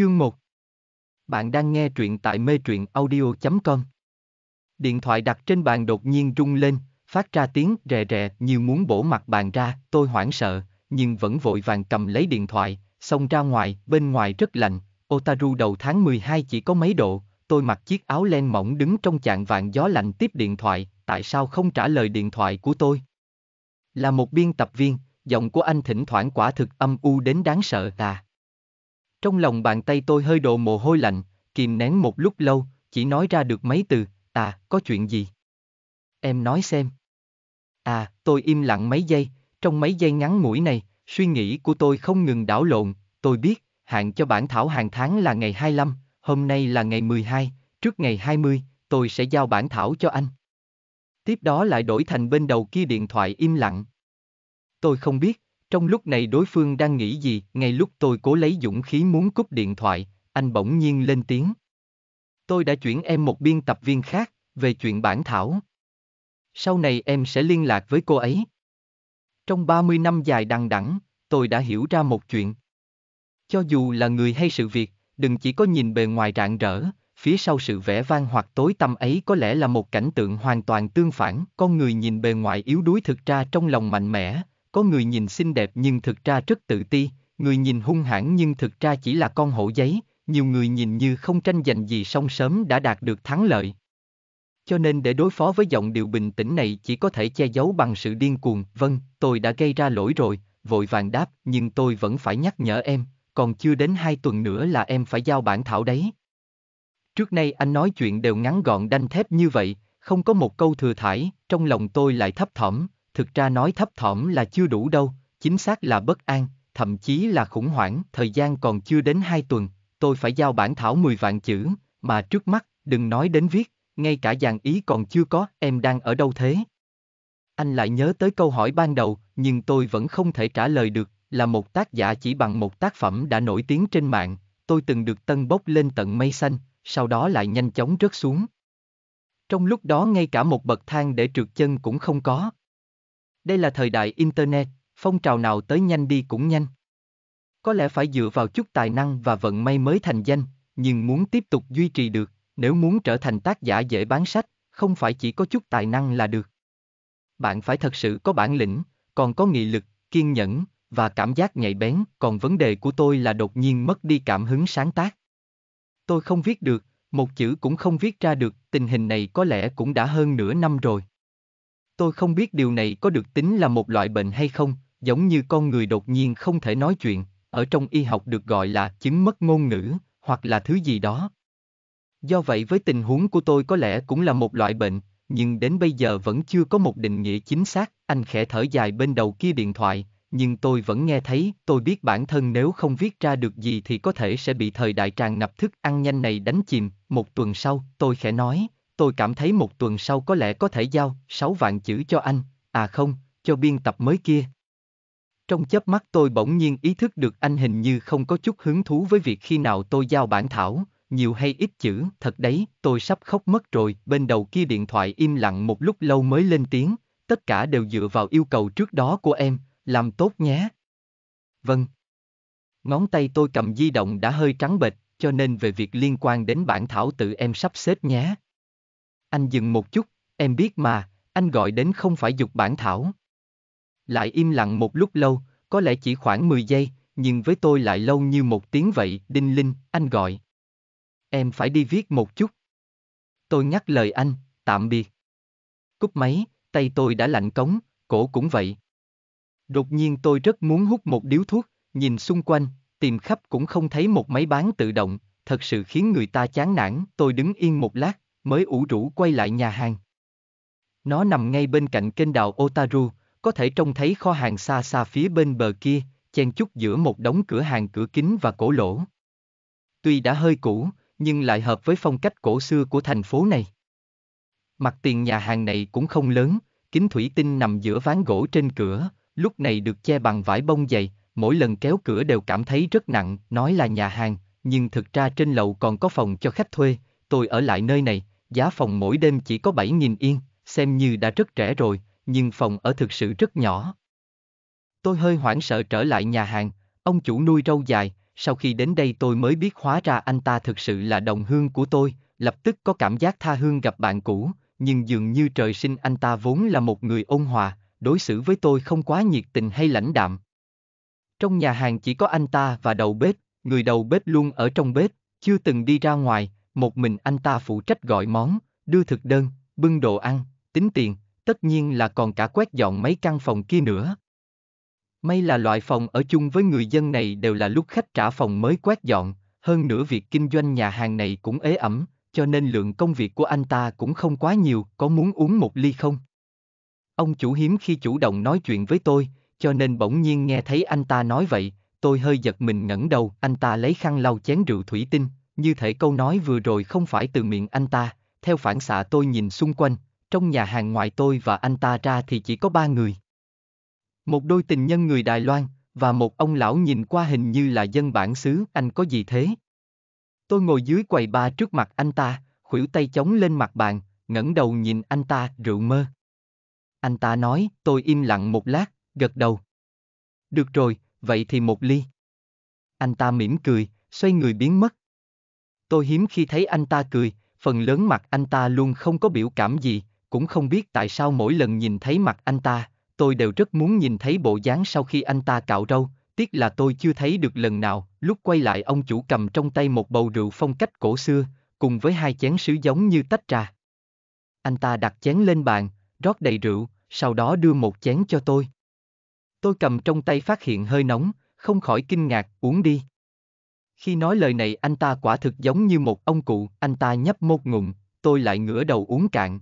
Chương 1 Bạn đang nghe truyện tại mê truyện audio.com Điện thoại đặt trên bàn đột nhiên rung lên, phát ra tiếng rè rè như muốn bổ mặt bàn ra, tôi hoảng sợ, nhưng vẫn vội vàng cầm lấy điện thoại, xông ra ngoài, bên ngoài rất lạnh, Otaru đầu tháng 12 chỉ có mấy độ, tôi mặc chiếc áo len mỏng đứng trong chạng vạn gió lạnh tiếp điện thoại, tại sao không trả lời điện thoại của tôi? Là một biên tập viên, giọng của anh thỉnh thoảng quả thực âm u đến đáng sợ à. Trong lòng bàn tay tôi hơi độ mồ hôi lạnh, kìm nén một lúc lâu, chỉ nói ra được mấy từ, à, có chuyện gì? Em nói xem. À, tôi im lặng mấy giây, trong mấy giây ngắn ngủi này, suy nghĩ của tôi không ngừng đảo lộn, tôi biết, hạn cho bản thảo hàng tháng là ngày 25, hôm nay là ngày 12, trước ngày 20, tôi sẽ giao bản thảo cho anh. Tiếp đó lại đổi thành bên đầu kia điện thoại im lặng. Tôi không biết, trong lúc này đối phương đang nghĩ gì, ngay lúc tôi cố lấy dũng khí muốn cúp điện thoại, anh bỗng nhiên lên tiếng. Tôi đã chuyển em một biên tập viên khác, về chuyện bản thảo. Sau này em sẽ liên lạc với cô ấy. Trong 30 năm dài đằng đẵng, tôi đã hiểu ra một chuyện. Cho dù là người hay sự việc, đừng chỉ có nhìn bề ngoài rạng rỡ, phía sau sự vẻ vang hoặc tối tăm ấy có lẽ là một cảnh tượng hoàn toàn tương phản, con người nhìn bề ngoài yếu đuối thực ra trong lòng mạnh mẽ, có người nhìn xinh đẹp nhưng thực ra rất tự ti, người nhìn hung hãn nhưng thực ra chỉ là con hổ giấy, nhiều người nhìn như không tranh giành gì song sớm đã đạt được thắng lợi. Cho nên để đối phó với giọng điệu bình tĩnh này chỉ có thể che giấu bằng sự điên cuồng, vâng, tôi đã gây ra lỗi rồi, vội vàng đáp, nhưng tôi vẫn phải nhắc nhở em, còn chưa đến hai tuần nữa là em phải giao bản thảo đấy. Trước nay anh nói chuyện đều ngắn gọn đanh thép như vậy, không có một câu thừa thải, trong lòng tôi lại thấp thỏm, thực ra nói thấp thỏm là chưa đủ đâu, chính xác là bất an, thậm chí là khủng hoảng, thời gian còn chưa đến 2 tuần, tôi phải giao bản thảo 10 vạn chữ, mà trước mắt, đừng nói đến viết, ngay cả dàn ý còn chưa có, em đang ở đâu thế? Anh lại nhớ tới câu hỏi ban đầu, nhưng tôi vẫn không thể trả lời được, là một tác giả chỉ bằng một tác phẩm đã nổi tiếng trên mạng, tôi từng được tân bốc lên tận mây xanh, sau đó lại nhanh chóng rớt xuống. Trong lúc đó ngay cả một bậc thang để trượt chân cũng không có. Đây là thời đại Internet, phong trào nào tới nhanh đi cũng nhanh. Có lẽ phải dựa vào chút tài năng và vận may mới thành danh, nhưng muốn tiếp tục duy trì được, nếu muốn trở thành tác giả dễ bán sách, không phải chỉ có chút tài năng là được. Bạn phải thật sự có bản lĩnh, còn có nghị lực, kiên nhẫn và cảm giác nhạy bén, còn vấn đề của tôi là đột nhiên mất đi cảm hứng sáng tác. Tôi không viết được, một chữ cũng không viết ra được, tình hình này có lẽ cũng đã hơn nửa năm rồi tôi không biết điều này có được tính là một loại bệnh hay không, giống như con người đột nhiên không thể nói chuyện, ở trong y học được gọi là chứng mất ngôn ngữ, hoặc là thứ gì đó. Do vậy với tình huống của tôi có lẽ cũng là một loại bệnh, nhưng đến bây giờ vẫn chưa có một định nghĩa chính xác, anh khẽ thở dài bên đầu kia điện thoại, nhưng tôi vẫn nghe thấy, tôi biết bản thân nếu không viết ra được gì thì có thể sẽ bị thời đại tràn ngập thức ăn nhanh này đánh chìm, một tuần sau, tôi khẽ nói, tôi cảm thấy một tuần sau có lẽ có thể giao 6 vạn chữ cho anh, à không, cho biên tập mới kia. Trong chớp mắt tôi bỗng nhiên ý thức được anh hình như không có chút hứng thú với việc khi nào tôi giao bản thảo, nhiều hay ít chữ, thật đấy, tôi sắp khóc mất rồi, bên đầu kia điện thoại im lặng một lúc lâu mới lên tiếng, tất cả đều dựa vào yêu cầu trước đó của em, làm tốt nhé. Vâng. Ngón tay tôi cầm di động đã hơi trắng bệch, cho nên về việc liên quan đến bản thảo tự em sắp xếp nhé. Anh dừng một chút, em biết mà, anh gọi đến không phải dục bản thảo. Lại im lặng một lúc lâu, có lẽ chỉ khoảng 10 giây, nhưng với tôi lại lâu như một tiếng vậy, Đinh Linh, anh gọi. Em phải đi viết một chút. Tôi nhắc lời anh, tạm biệt. Cúp máy, tay tôi đã lạnh cống, cổ cũng vậy. Đột nhiên tôi rất muốn hút một điếu thuốc, nhìn xung quanh, tìm khắp cũng không thấy một máy bán tự động, thật sự khiến người ta chán nản. Tôi đứng yên một lát, mới ủ rũ quay lại nhà hàng. Nó nằm ngay bên cạnh kênh đào Otaru, có thể trông thấy kho hàng xa xa phía bên bờ kia, chen chúc giữa một đống cửa hàng cửa kính và cổ lỗ. Tuy đã hơi cũ, nhưng lại hợp với phong cách cổ xưa của thành phố này. Mặt tiền nhà hàng này cũng không lớn, kính thủy tinh nằm giữa ván gỗ trên cửa, lúc này được che bằng vải bông dày, mỗi lần kéo cửa đều cảm thấy rất nặng, nói là nhà hàng, nhưng thực ra trên lầu còn có phòng cho khách thuê, tôi ở lại nơi này, giá phòng mỗi đêm chỉ có 7.000 yên, xem như đã rất rẻ rồi, nhưng phòng ở thực sự rất nhỏ. Tôi hơi hoảng sợ trở lại nhà hàng, ông chủ nuôi râu dài, sau khi đến đây tôi mới biết hóa ra anh ta thực sự là đồng hương của tôi, lập tức có cảm giác tha hương gặp bạn cũ, nhưng dường như trời sinh anh ta vốn là một người ôn hòa, đối xử với tôi không quá nhiệt tình hay lãnh đạm. Trong nhà hàng chỉ có anh ta và đầu bếp, người đầu bếp luôn ở trong bếp, chưa từng đi ra ngoài, một mình anh ta phụ trách gọi món, đưa thực đơn, bưng đồ ăn, tính tiền, tất nhiên là còn cả quét dọn mấy căn phòng kia nữa. May là loại phòng ở chung với người dân này đều là lúc khách trả phòng mới quét dọn, hơn nữa việc kinh doanh nhà hàng này cũng ế ẩm, cho nên lượng công việc của anh ta cũng không quá nhiều, có muốn uống một ly không? Ông chủ hiếm khi chủ động nói chuyện với tôi, cho nên bỗng nhiên nghe thấy anh ta nói vậy, tôi hơi giật mình ngẩng đầu, anh ta lấy khăn lau chén rượu thủy tinh, như thể câu nói vừa rồi không phải từ miệng anh ta, theo phản xạ tôi nhìn xung quanh, trong nhà hàng ngoài tôi và anh ta ra thì chỉ có ba người. Một đôi tình nhân người Đài Loan, và một ông lão nhìn qua hình như là dân bản xứ, anh có gì thế? Tôi ngồi dưới quầy ba trước mặt anh ta, khuỷu tay chống lên mặt bàn, ngẩng đầu nhìn anh ta, rượu mơ. Anh ta nói, tôi im lặng một lát, gật đầu. Được rồi, vậy thì một ly. Anh ta mỉm cười, xoay người biến mất, Tôi hiếm khi thấy anh ta cười, phần lớn mặt anh ta luôn không có biểu cảm gì, cũng không biết tại sao mỗi lần nhìn thấy mặt anh ta, tôi đều rất muốn nhìn thấy bộ dáng sau khi anh ta cạo râu, tiếc là tôi chưa thấy được lần nào, lúc quay lại ông chủ cầm trong tay một bầu rượu phong cách cổ xưa, cùng với hai chén sứ giống như tách trà. Anh ta đặt chén lên bàn, rót đầy rượu, sau đó đưa một chén cho tôi. Tôi cầm trong tay phát hiện hơi nóng, không khỏi kinh ngạc, uống đi. Khi nói lời này anh ta quả thực giống như một ông cụ, anh ta nhấp một ngụm, tôi lại ngửa đầu uống cạn.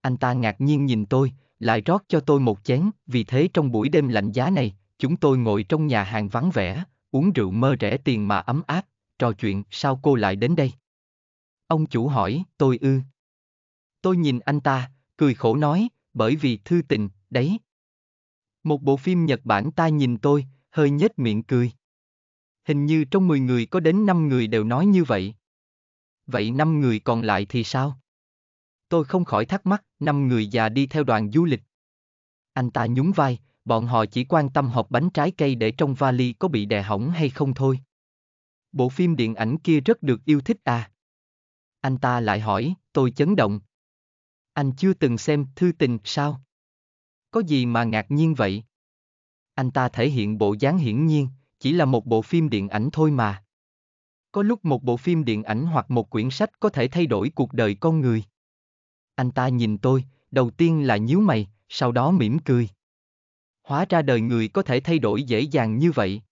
Anh ta ngạc nhiên nhìn tôi, lại rót cho tôi một chén, vì thế trong buổi đêm lạnh giá này, chúng tôi ngồi trong nhà hàng vắng vẻ, uống rượu mơ rẻ tiền mà ấm áp, trò chuyện sao cô lại đến đây. Ông chủ hỏi, tôi ư. Tôi nhìn anh ta, cười khổ nói, bởi vì thư tình, đấy. Một bộ phim Nhật Bản ta nhìn tôi, hơi nhếch miệng cười. Hình như trong 10 người có đến 5 người đều nói như vậy. Vậy 5 người còn lại thì sao? Tôi không khỏi thắc mắc, 5 người già đi theo đoàn du lịch. Anh ta nhún vai, bọn họ chỉ quan tâm hộp bánh trái cây để trong vali có bị đè hỏng hay không thôi. Bộ phim điện ảnh kia rất được yêu thích à? Anh ta lại hỏi, tôi chấn động. Anh chưa từng xem thư tình sao? Có gì mà ngạc nhiên vậy? Anh ta thể hiện bộ dáng hiển nhiên, chỉ là một bộ phim điện ảnh thôi mà. Có lúc một bộ phim điện ảnh hoặc một quyển sách có thể thay đổi cuộc đời con người. Anh ta nhìn tôi, đầu tiên là nhíu mày, sau đó mỉm cười. Hóa ra đời người có thể thay đổi dễ dàng như vậy.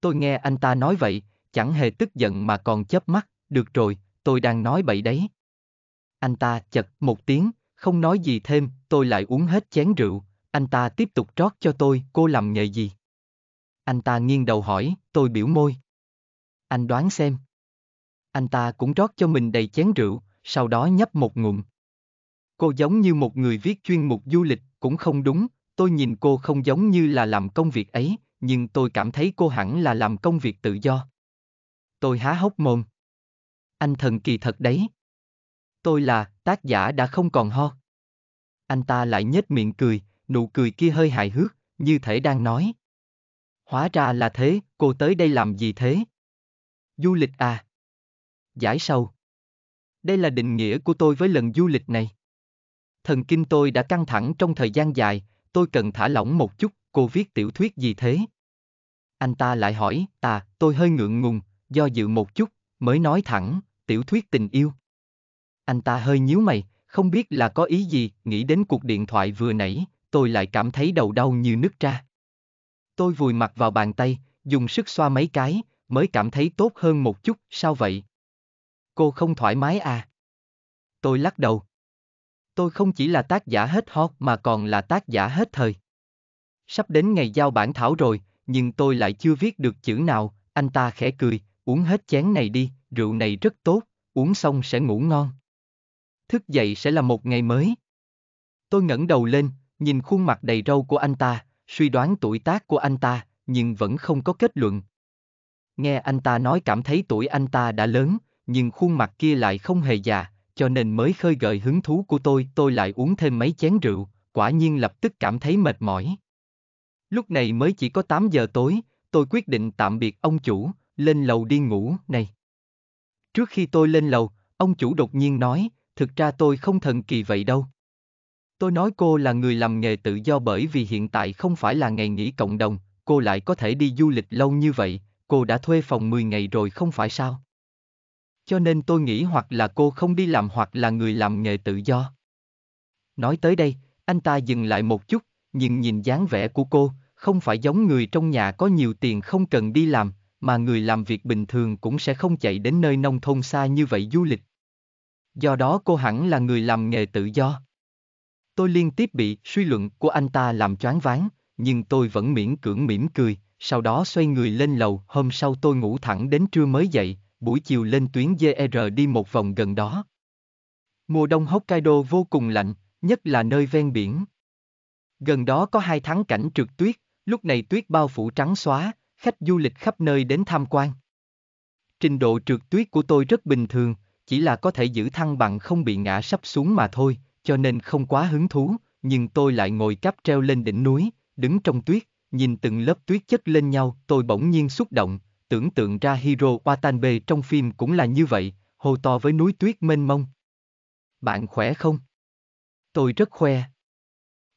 Tôi nghe anh ta nói vậy, chẳng hề tức giận mà còn chớp mắt, được rồi, tôi đang nói bậy đấy. Anh ta chật một tiếng, không nói gì thêm, tôi lại uống hết chén rượu, anh ta tiếp tục trót cho tôi, cô làm nghề gì? Anh ta nghiêng đầu hỏi, tôi biểu môi. Anh đoán xem. Anh ta cũng rót cho mình đầy chén rượu, sau đó nhấp một ngụm. Cô giống như một người viết chuyên mục du lịch, cũng không đúng, tôi nhìn cô không giống như là làm công việc ấy, nhưng tôi cảm thấy cô hẳn là làm công việc tự do. Tôi há hốc mồm. Anh thần kỳ thật đấy. Tôi là, tác giả đã không còn ho. Anh ta lại nhếch miệng cười, nụ cười kia hơi hài hước, như thể đang nói, Hóa ra là thế, cô tới đây làm gì thế? Du lịch à? Giải sâu. Đây là định nghĩa của tôi với lần du lịch này. Thần kinh tôi đã căng thẳng trong thời gian dài, tôi cần thả lỏng một chút, cô viết tiểu thuyết gì thế? Anh ta lại hỏi, à, tôi hơi ngượng ngùng, do dự một chút, mới nói thẳng, tiểu thuyết tình yêu. Anh ta hơi nhíu mày, không biết là có ý gì, nghĩ đến cuộc điện thoại vừa nãy, tôi lại cảm thấy đầu đau như nứt ra. Tôi vùi mặt vào bàn tay, dùng sức xoa mấy cái, mới cảm thấy tốt hơn một chút, sao vậy? Cô không thoải mái à? Tôi lắc đầu. Tôi không chỉ là tác giả hết hot mà còn là tác giả hết thời. Sắp đến ngày giao bản thảo rồi, nhưng tôi lại chưa viết được chữ nào, anh ta khẽ cười, uống hết chén này đi, rượu này rất tốt, uống xong sẽ ngủ ngon. Thức dậy sẽ là một ngày mới. Tôi ngẩng đầu lên, nhìn khuôn mặt đầy râu của anh ta, suy đoán tuổi tác của anh ta, nhưng vẫn không có kết luận. Nghe anh ta nói cảm thấy tuổi anh ta đã lớn, nhưng khuôn mặt kia lại không hề già, cho nên mới khơi gợi hứng thú của tôi, tôi lại uống thêm mấy chén rượu, quả nhiên lập tức cảm thấy mệt mỏi. Lúc này mới chỉ có 8 giờ tối, tôi quyết định tạm biệt ông chủ, lên lầu đi ngủ, này. Trước khi tôi lên lầu, ông chủ đột nhiên nói, thực ra tôi không thần kỳ vậy đâu. Tôi nói cô là người làm nghề tự do bởi vì hiện tại không phải là ngày nghỉ cộng đồng, cô lại có thể đi du lịch lâu như vậy, cô đã thuê phòng 10 ngày rồi không phải sao? Cho nên tôi nghĩ hoặc là cô không đi làm hoặc là người làm nghề tự do. Nói tới đây, anh ta dừng lại một chút, nhưng nhìn dáng vẻ của cô, không phải giống người trong nhà có nhiều tiền không cần đi làm, mà người làm việc bình thường cũng sẽ không chạy đến nơi nông thôn xa như vậy du lịch. Do đó cô hẳn là người làm nghề tự do. Tôi liên tiếp bị suy luận của anh ta làm choáng váng, nhưng tôi vẫn miễn cưỡng mỉm cười, sau đó xoay người lên lầu, hôm sau tôi ngủ thẳng đến trưa mới dậy, buổi chiều lên tuyến JR đi một vòng gần đó. Mùa đông Hokkaido vô cùng lạnh, nhất là nơi ven biển. Gần đó có hai tháng cảnh trượt tuyết, lúc này tuyết bao phủ trắng xóa, khách du lịch khắp nơi đến tham quan. Trình độ trượt tuyết của tôi rất bình thường, chỉ là có thể giữ thăng bằng không bị ngã sắp xuống mà thôi, cho nên không quá hứng thú, nhưng tôi lại ngồi cáp treo lên đỉnh núi, đứng trong tuyết, nhìn từng lớp tuyết chất lên nhau, tôi bỗng nhiên xúc động, tưởng tượng ra Hiro Watanabe trong phim cũng là như vậy, hô to với núi tuyết mênh mông. Bạn khỏe không? Tôi rất khoe.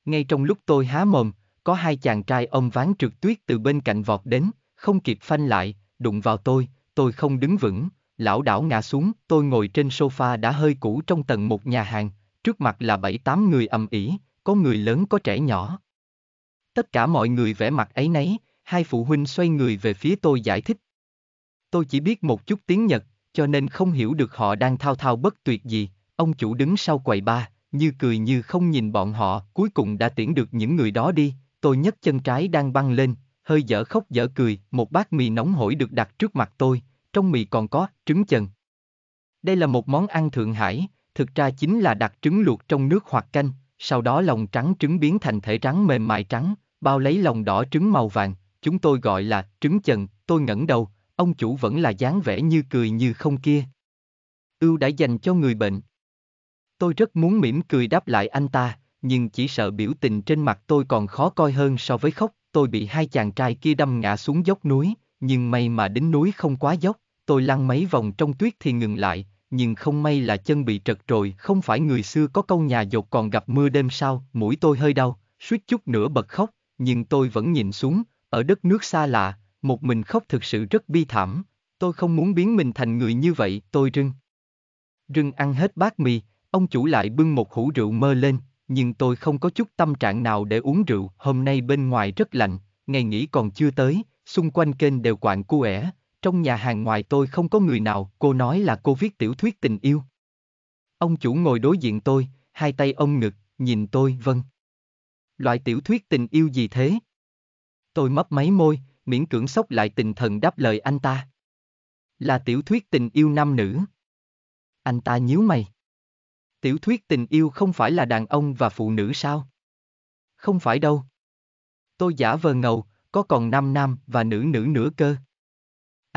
Ngay trong lúc tôi há mồm, có hai chàng trai ôm ván trượt tuyết từ bên cạnh vọt đến, không kịp phanh lại, đụng vào tôi, tôi không đứng vững, lão đảo ngã xuống, tôi ngồi trên sofa đã hơi cũ trong tầng một nhà hàng, Trước mặt là bảy tám người ầm ĩ, có người lớn có trẻ nhỏ. Tất cả mọi người vẻ mặt ấy nấy, hai phụ huynh xoay người về phía tôi giải thích. Tôi chỉ biết một chút tiếng Nhật, cho nên không hiểu được họ đang thao thao bất tuyệt gì, ông chủ đứng sau quầy ba, như cười như không nhìn bọn họ, cuối cùng đã tiễn được những người đó đi, tôi nhấc chân trái đang băng lên, hơi dở khóc dở cười, một bát mì nóng hổi được đặt trước mặt tôi, trong mì còn có trứng chần. Đây là một món ăn Thượng Hải, thực ra chính là đặt trứng luộc trong nước hoặc canh, sau đó lòng trắng trứng biến thành thể trắng mềm mại trắng, bao lấy lòng đỏ trứng màu vàng, chúng tôi gọi là trứng chần, tôi ngẩng đầu, ông chủ vẫn là dáng vẻ như cười như không kia. Ưu đã dành cho người bệnh. Tôi rất muốn mỉm cười đáp lại anh ta, nhưng chỉ sợ biểu tình trên mặt tôi còn khó coi hơn so với khóc, tôi bị hai chàng trai kia đâm ngã xuống dốc núi, nhưng may mà đến núi không quá dốc, tôi lăn mấy vòng trong tuyết thì ngừng lại, nhưng không may là chân bị trật rồi không phải người xưa có câu nhà dột còn gặp mưa đêm sao, mũi tôi hơi đau, suýt chút nữa bật khóc, nhưng tôi vẫn nhìn xuống, ở đất nước xa lạ, một mình khóc thực sự rất bi thảm, tôi không muốn biến mình thành người như vậy, tôi rưng. Rưng ăn hết bát mì, ông chủ lại bưng một hũ rượu mơ lên, nhưng tôi không có chút tâm trạng nào để uống rượu, hôm nay bên ngoài rất lạnh, ngày nghỉ còn chưa tới, xung quanh kênh đều quạng cu ẻ, trong nhà hàng ngoài tôi không có người nào, cô nói là cô viết tiểu thuyết tình yêu. Ông chủ ngồi đối diện tôi, hai tay ông ngực, nhìn tôi, vâng. Loại tiểu thuyết tình yêu gì thế? Tôi mấp máy môi, miễn cưỡng sốc lại tình thần đáp lời anh ta. Là tiểu thuyết tình yêu nam nữ. Anh ta nhíu mày. Tiểu thuyết tình yêu không phải là đàn ông và phụ nữ sao? Không phải đâu. Tôi giả vờ ngầu, có còn nam nam và nữ nữ nữa cơ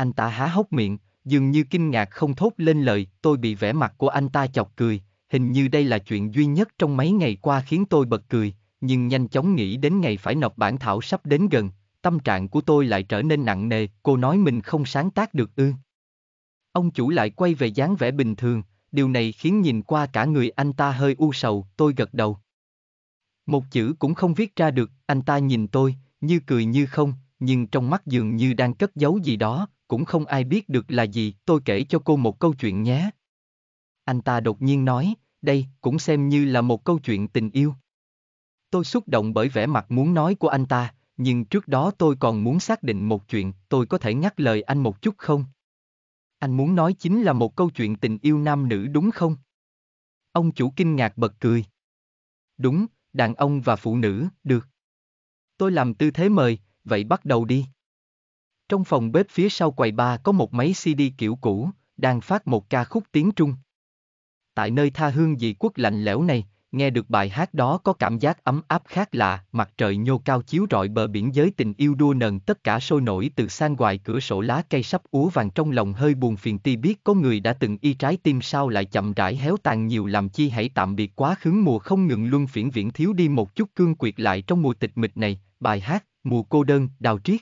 anh ta há hốc miệng, dường như kinh ngạc không thốt lên lời, tôi bị vẻ mặt của anh ta chọc cười, hình như đây là chuyện duy nhất trong mấy ngày qua khiến tôi bật cười, nhưng nhanh chóng nghĩ đến ngày phải nộp bản thảo sắp đến gần, tâm trạng của tôi lại trở nên nặng nề, cô nói mình không sáng tác được ư. Ông chủ lại quay về dáng vẻ bình thường, điều này khiến nhìn qua cả người anh ta hơi u sầu, tôi gật đầu. Một chữ cũng không viết ra được, anh ta nhìn tôi, như cười như không, nhưng trong mắt dường như đang cất giấu gì đó, cũng không ai biết được là gì, tôi kể cho cô một câu chuyện nhé. Anh ta đột nhiên nói, đây cũng xem như là một câu chuyện tình yêu. Tôi xúc động bởi vẻ mặt muốn nói của anh ta, nhưng trước đó tôi còn muốn xác định một chuyện, tôi có thể ngắt lời anh một chút không? Anh muốn nói chính là một câu chuyện tình yêu nam nữ đúng không? Ông chủ kinh ngạc bật cười. Đúng, đàn ông và phụ nữ, được. Tôi làm tư thế mời, vậy bắt đầu đi. Trong phòng bếp phía sau quầy bar có một máy CD kiểu cũ, đang phát một ca khúc tiếng Trung. Tại nơi tha hương dị quốc lạnh lẽo này, nghe được bài hát đó có cảm giác ấm áp khác lạ, mặt trời nhô cao chiếu rọi bờ biển giới tình yêu đua nần tất cả sôi nổi từ sang ngoài cửa sổ lá cây sắp úa vàng trong lòng hơi buồn phiền ti biết có người đã từng y trái tim sao lại chậm rãi héo tàn nhiều làm chi hãy tạm biệt quá khứ mùa không ngừng luân phiển viễn thiếu đi một chút cương quyệt lại trong mùa tịch mịch này, bài hát, mùa cô đơn, đào triết.